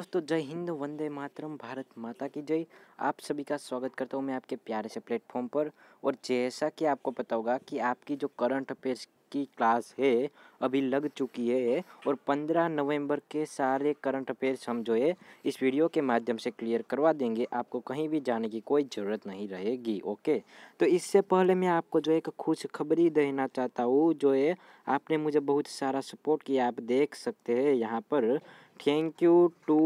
दोस्तों जय हिंद वंदे मातरम भारत माता की जय आप सभी का स्वागत करता हूँ मैं आपके प्यारे से प्लेटफॉर्म पर और जैसा कि आपको पता होगा कि आपकी जो करंट अफेयर्स की क्लास है अभी लग चुकी है और 15 नवंबर के सारे करंट अफेयर्स हम जो है इस वीडियो के माध्यम से क्लियर करवा देंगे आपको कहीं भी जाने की कोई ज़रूरत नहीं रहेगी ओके तो इससे पहले मैं आपको जो एक खुशखबरी देना चाहता हूँ जो है आपने मुझे बहुत सारा सपोर्ट किया आप देख सकते हैं यहाँ पर थैंक यू टू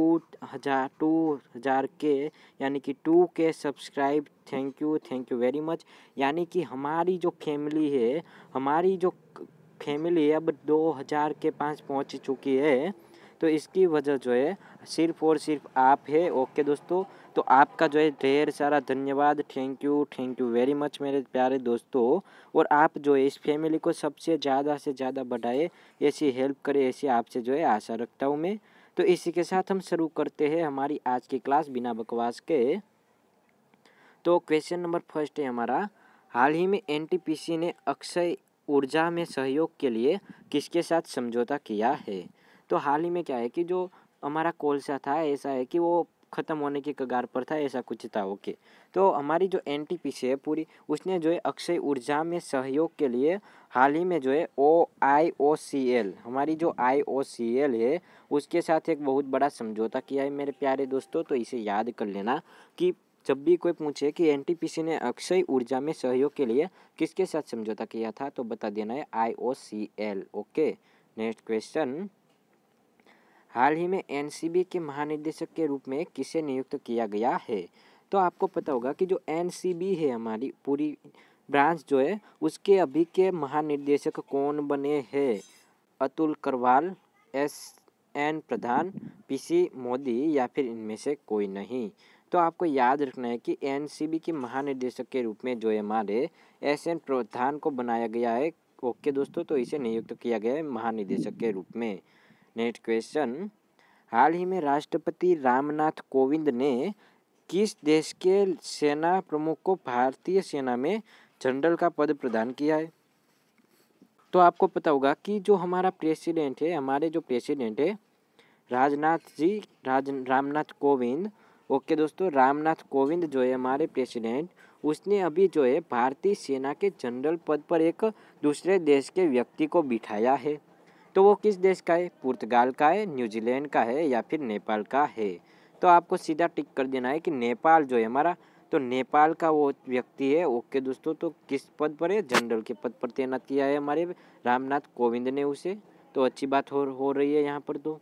हज़ार टू हज़ार के यानी कि टू के subscribe thank you thank you very much यानी कि हमारी जो फैमिली है हमारी जो फैमिली अब दो हज़ार के पास पहुंच चुकी है तो इसकी वजह जो है सिर्फ और सिर्फ आप है ओके दोस्तों तो आपका जो है ढेर सारा धन्यवाद thank you thank you very much मेरे प्यारे दोस्तों और आप जो है इस फैमिली को सबसे ज़्यादा से ज़्यादा बढ़ाए ऐसी हेल्प करें ऐसी आपसे जो है आशा रखता हूँ मैं तो इसी के साथ हम शुरू करते हैं हमारी आज की क्लास बिना बकवास के तो क्वेश्चन नंबर फर्स्ट है हमारा हाल ही में एनटीपीसी ने अक्षय ऊर्जा में सहयोग के लिए किसके साथ समझौता किया है तो हाल ही में क्या है कि जो हमारा कोलसा था ऐसा है कि वो ख़त्म होने की कगार पर था ऐसा कुछ था ओके तो हमारी जो एन है पूरी उसने जो है अक्षय ऊर्जा में सहयोग के लिए हाल ही में जो है ओ आई ओ सी एल हमारी जो आई ओ सी एल है उसके साथ एक बहुत बड़ा समझौता किया है मेरे प्यारे दोस्तों तो इसे याद कर लेना कि जब भी कोई पूछे कि सी ने अक्षय ऊर्जा में सहयोग के लिए किसके साथ समझौता किया था तो बता देना है I O C L okay next question हाल ही में एनसीबी के महानिदेशक के रूप में किसे नियुक्त किया गया है तो आपको पता होगा कि जो एनसीबी है हमारी पूरी ब्रांच जो है उसके अभी के महानिदेशक कौन बने हैं Atul Karwal S N Pradhan P C Modi या फिर इनमें से कोई नहीं तो आपको याद रखना है कि एनसीबी के महानिदेशक के रूप में जो है हमारे एस एन प्रधान को बनाया गया है ओके दोस्तों तो इसे नियुक्त किया गया है महानिदेशक के रूप में नेक्स्ट क्वेश्चन हाल ही में राष्ट्रपति रामनाथ कोविंद ने किस देश के सेना प्रमुख को भारतीय सेना में जनरल का पद प्रदान किया है तो आपको पता होगा कि जो हमारा प्रेसिडेंट है हमारे जो प्रेसिडेंट है राजनाथ जी राज रामनाथ कोविंद ओके दोस्तों रामनाथ कोविंद जो है हमारे प्रेसिडेंट उसने अभी जो है भारतीय सेना के जनरल पद पर एक दूसरे देश के व्यक्ति को बिठाया है तो वो किस देश का है पुर्तगाल का है न्यूजीलैंड का है या फिर नेपाल का है तो आपको सीधा टिक कर देना है कि नेपाल जो है हमारा तो नेपाल का वो व्यक्ति है ओके दोस्तों तो किस पद पर है जनरल के पद पर तैनात किया है हमारे रामनाथ कोविंद ने उसे तो अच्छी बात हो हो रही है यहाँ पर तो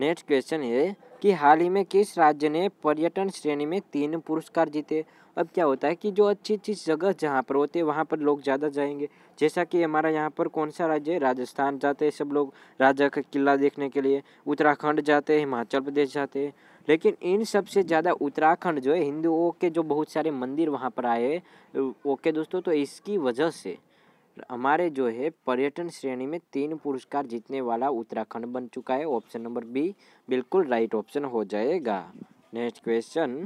नेक्स्ट क्वेश्चन है कि हाल ही में किस राज्य ने पर्यटन श्रेणी में तीन पुरस्कार जीते अब क्या होता है कि जो अच्छी अच्छी जगह जहाँ पर होते हैं वहाँ पर लोग ज़्यादा जाएंगे जैसा कि हमारा यहाँ पर कौन सा राज्य है राजस्थान जाते हैं सब लोग राजा का किला देखने के लिए उत्तराखंड जाते हैं हिमाचल प्रदेश जाते हैं लेकिन इन सबसे ज़्यादा उत्तराखंड जो है हिंदुओं के जो बहुत सारे मंदिर वहाँ पर आए ओके दोस्तों तो इसकी वजह से हमारे जो है पर्यटन श्रेणी में तीन पुरस्कार जीतने वाला उत्तराखंड बन चुका है ऑप्शन नंबर बी बिल्कुल राइट ऑप्शन हो जाएगा नेक्स्ट क्वेश्चन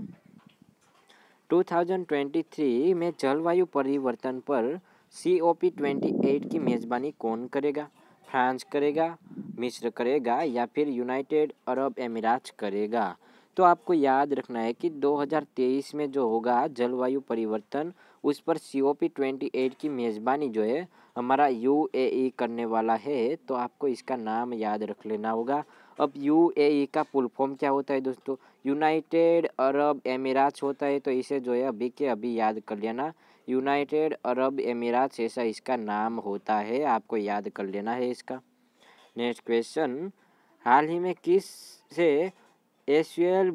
2023 में जलवायु परिवर्तन पर C O P twenty eight की मेज़बानी कौन करेगा फ्रांस करेगा मिस्र करेगा या फिर यूनाइटेड अरब अमीरात करेगा तो आपको याद रखना है कि 2023 में जो होगा जलवायु परिवर्तन उस पर C O P twenty eight की मेज़बानी जो है हमारा यू ए ई करने वाला है तो आपको इसका नाम याद रख लेना होगा अब यू ए ई का फुल फॉर्म क्या होता है दोस्तों यूनाइटेड अरब एमिरात होता है तो इसे जो है अभी के अभी याद कर लेना यूनाइटेड अरब एमिरात ऐसा इसका नाम होता है आपको याद कर लेना है इसका नेक्स्ट क्वेश्चन हाल ही में किस से एस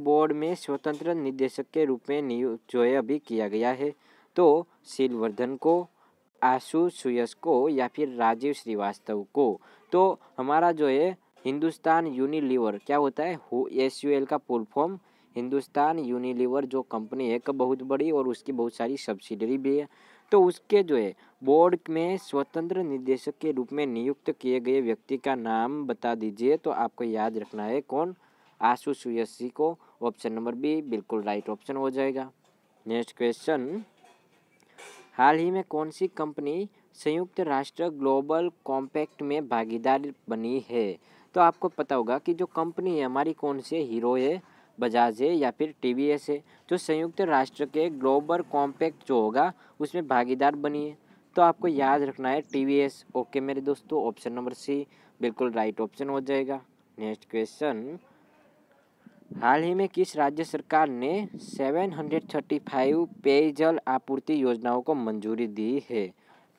बोर्ड में स्वतंत्र निदेशक के रूप में नियुक्त जो है अभी किया गया है तो सिलवर्धन को आशु सुयस को या फिर राजीव श्रीवास्तव को तो हमारा जो है हिंदुस्तान यूनिलीवर क्या होता है हो एस यू एल का फुल फॉर्म हिंदुस्तान यूनिलीवर जो कंपनी है बहुत बड़ी और उसकी बहुत सारी सब्सिडरी भी है तो उसके जो है बोर्ड में स्वतंत्र निदेशक के रूप में नियुक्त किए गए व्यक्ति का नाम बता दीजिए तो आपको याद रखना है कौन आशु सुयसी को ऑप्शन नंबर बी बिल्कुल राइट ऑप्शन हो जाएगा नेक्स्ट क्वेश्चन हाल ही में कौन सी कंपनी संयुक्त राष्ट्र ग्लोबल कॉम्पैक्ट में भागीदार बनी है तो आपको पता होगा कि जो कंपनी है हमारी कौन सी हीरो है बजाज है या फिर टी वी एस है जो संयुक्त राष्ट्र के ग्लोबल कॉम्पैक्ट जो होगा उसमें भागीदार बनी है तो आपको याद रखना है टी वी एस ओके मेरे दोस्तों ऑप्शन नंबर सी बिल्कुल राइट ऑप्शन हो जाएगा नेक्स्ट क्वेश्चन हाल ही में किस राज्य सरकार ने 735 पेयजल आपूर्ति योजनाओं को मंजूरी दी है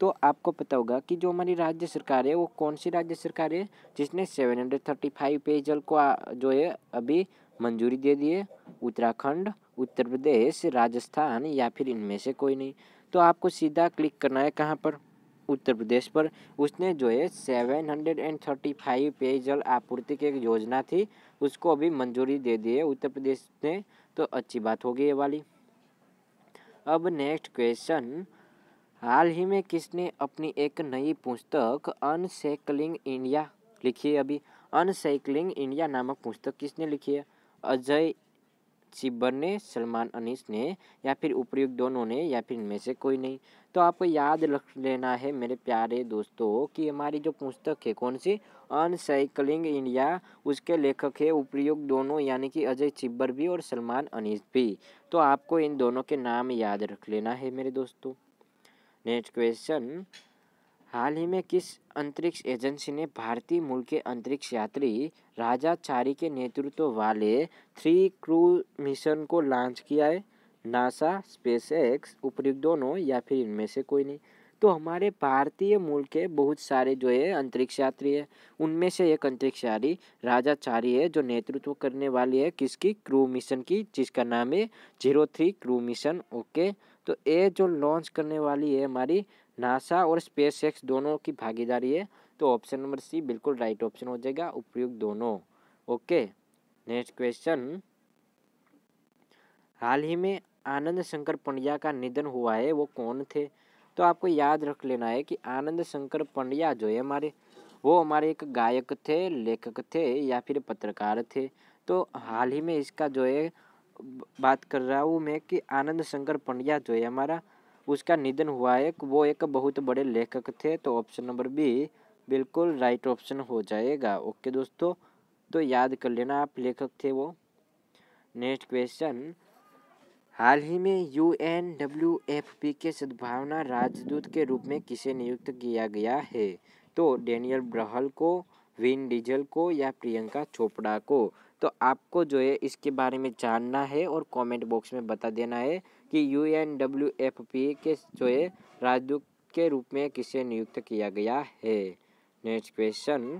तो आपको पता होगा कि जो हमारी राज्य सरकार है वो कौन सी राज्य सरकार है जिसने 735 पेयजल को जो है अभी मंजूरी दे दी है उत्तराखंड उत्तर प्रदेश राजस्थान या फिर इनमें से कोई नहीं तो आपको सीधा क्लिक करना है कहाँ पर उत्तर प्रदेश पर उसने जो है seven hundred and thirty five पेयजल आपूर्ति की एक योजना थी उसको अभी मंजूरी दे दी है उत्तर प्रदेश ने तो अच्छी बात होगी ये वाली अब नेक्स्ट क्वेश्चन हाल ही में किसने अपनी एक नई पुस्तक अनसाइकलिंग इंडिया लिखी है अभी अनसाइकलिंग इंडिया नामक पुस्तक किसने लिखी है अजय शिब्बर ने सलमान अनीस ने या फिर उपयुक्त दोनों ने या फिर इनमें से कोई नहीं तो आपको याद रख लेना है मेरे प्यारे दोस्तों कि हमारी जो पुस्तक है कौन सी अनसाइकलिंग इंडिया उसके लेखक है उपयुक्त दोनों यानी कि अजय चिब्बर भी और सलमान अनीस भी तो आपको इन दोनों के नाम याद रख लेना है मेरे दोस्तों नेक्स्ट क्वेश्चन हाल ही में किस अंतरिक्ष एजेंसी ने भारतीय मूल के अंतरिक्ष यात्री राजा चारी के नेतृत्व वाले थ्री क्रू मिशन को लॉन्च किया है नासा स्पेस एक्स दोनों या फिर इनमें से कोई नहीं तो हमारे भारतीय मूल के बहुत सारे जो है अंतरिक्ष यात्री है उनमें से एक अंतरिक्ष यात्री राजा चारी है जो नेतृत्व करने वाली है किसकी क्रू मिशन की जिसका नाम है zero three crew mission okay तो ये जो लॉन्च करने वाली है हमारी नासा और स्पेस एक्स दोनों की भागीदारी है तो ऑप्शन नंबर सी बिल्कुल राइट ऑप्शन हो जाएगा उपयुक्त दोनों ओके नेक्स्ट क्वेश्चन हाल ही में आनंद शंकर पंड्या का निधन हुआ है वो कौन थे तो आपको याद रख लेना है कि आनंद शंकर पंड्या जो है हमारे वो हमारे एक गायक थे लेखक थे या फिर पत्रकार थे तो हाल ही में इसका जो है बात कर रहा हूँ मैं कि आनंद शंकर पंड्या जो है हमारा उसका निधन हुआ है वो एक बहुत बड़े लेखक थे तो ऑप्शन नंबर बी बिल्कुल राइट ऑप्शन हो जाएगा ओके दोस्तों तो याद कर लेना आप लेखक थे वो नेक्स्ट क्वेश्चन हाल ही में U N W F P के सद्भावना राजदूत के रूप में किसे नियुक्त किया गया है तो डेनियल ब्रहल को विन डीजल को या प्रियंका चोपड़ा को तो आपको जो है इसके बारे में जानना है और कमेंट बॉक्स में बता देना है कि U N W F P के जो है राजदूत के रूप में किसे नियुक्त किया गया है नेक्स्ट क्वेश्चन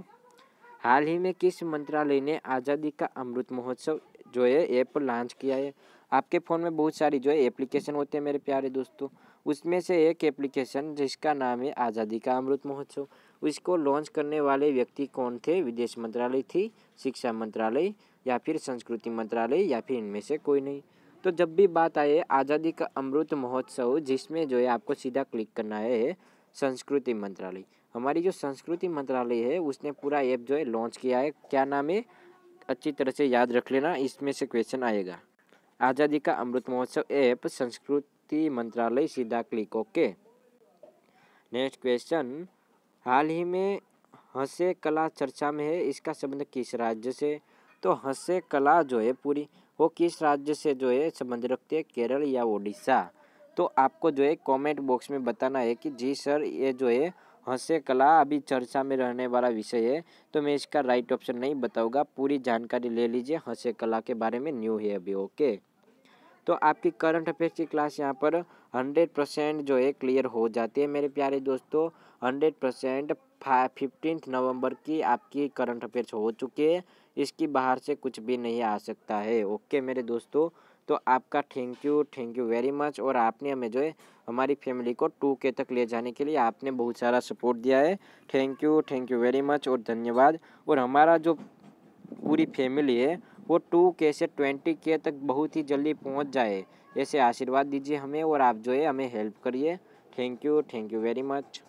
हाल ही में किस मंत्रालय ने आज़ादी का अमृत महोत्सव जो है ऐप लॉन्च किया है आपके फ़ोन में बहुत सारी जो है एप्लीकेशन होते हैं मेरे प्यारे दोस्तों उसमें से एक एप्लीकेशन जिसका नाम है आज़ादी का अमृत महोत्सव उसको लॉन्च करने वाले व्यक्ति कौन थे विदेश मंत्रालय थी शिक्षा मंत्रालय या फिर संस्कृति मंत्रालय या फिर इनमें से कोई नहीं तो जब भी बात आए आज़ादी का अमृत महोत्सव जिसमें जो है आपको सीधा क्लिक करना है संस्कृति मंत्रालय हमारी जो संस्कृति मंत्रालय है उसने पूरा ऐप जो है लॉन्च किया है क्या नाम है अच्छी तरह से याद रख लेना इसमें से क्वेश्चन आएगा आज़ादी का अमृत महोत्सव ऐप संस्कृति मंत्रालय सीधा क्लिक ओके नेक्स्ट क्वेश्चन हाल ही में हंसे कला चर्चा में है इसका संबंध किस राज्य से तो हंसे कला जो है पूरी वो किस राज्य से जो है संबंध रखते हैं केरल या उड़ीसा तो आपको जो है कमेंट बॉक्स में बताना है कि जी सर ये जो है हंस्य कला अभी चर्चा में रहने वाला विषय है तो मैं इसका राइट ऑप्शन नहीं बताऊंगा पूरी जानकारी ले लीजिए हंसे कला के बारे में न्यू है अभी ओके तो आपकी करंट अफेयर्स की क्लास यहाँ पर हंड्रेड परसेंट जो है क्लियर हो जाती है मेरे प्यारे दोस्तों हंड्रेड परसेंट फिफ्टीन नवंबर की आपकी करंट अफेयर्स हो चुकी है इसकी बाहर से कुछ भी नहीं आ सकता है ओके मेरे दोस्तों तो आपका thank you thank you very much और आपने हमें जो है हमारी फैमिली को टू के तक ले जाने के लिए आपने बहुत सारा सपोर्ट दिया है thank you thank you very much और धन्यवाद और हमारा जो पूरी फैमिली है वो टू के से ट्वेंटी के तक बहुत ही जल्दी पहुंच जाए ऐसे आशीर्वाद दीजिए हमें और आप जो है हमें हेल्प करिए thank you thank you very much